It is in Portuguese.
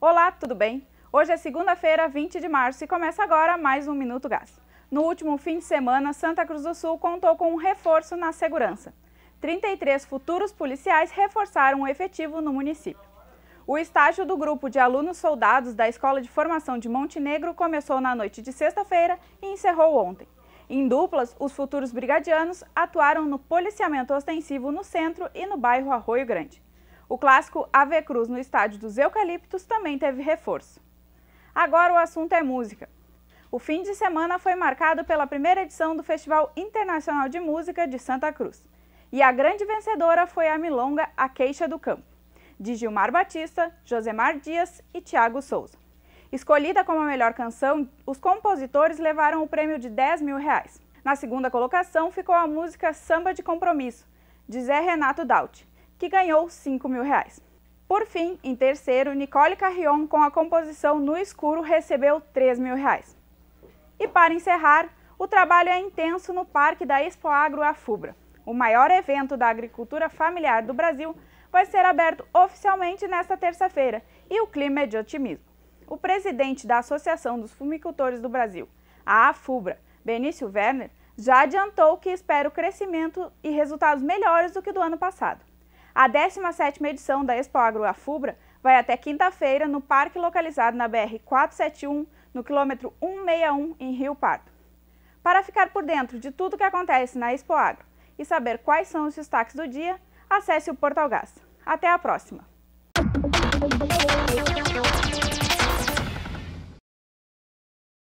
Olá, tudo bem? Hoje é segunda-feira, 20 de março e começa agora mais um Minuto Gás. No último fim de semana, Santa Cruz do Sul contou com um reforço na segurança. 33 futuros policiais reforçaram o efetivo no município. O estágio do grupo de alunos soldados da Escola de Formação de Montenegro começou na noite de sexta-feira e encerrou ontem. Em duplas, os futuros brigadianos atuaram no policiamento ostensivo no centro e no bairro Arroio Grande. O clássico Ave Cruz no estádio dos Eucaliptos também teve reforço. Agora o assunto é música. O fim de semana foi marcado pela primeira edição do Festival Internacional de Música de Santa Cruz. E a grande vencedora foi a milonga A Queixa do Campo, de Gilmar Batista, Josemar Dias e Tiago Souza. Escolhida como a melhor canção, os compositores levaram o prêmio de 10 mil reais. Na segunda colocação ficou a música Samba de Compromisso, de Zé Renato Dauti, que ganhou 5 mil reais. Por fim, em terceiro, Nicole Carrion com a composição No Escuro recebeu 3 mil reais. E para encerrar, o trabalho é intenso no Parque da Expo Agro Afubra. O maior evento da agricultura familiar do Brasil vai ser aberto oficialmente nesta terça-feira e o clima é de otimismo. O presidente da Associação dos Fumicultores do Brasil, a AFUBRA, Benício Werner, já adiantou que espera o crescimento e resultados melhores do que do ano passado. A 17ª edição da Expo Agro AFUBRA vai até quinta-feira no parque localizado na BR-471, no quilômetro 161, em Rio Pardo. Para ficar por dentro de tudo o que acontece na Expo Agro e saber quais são os destaques do dia, acesse o Portal Gás. Até a próxima!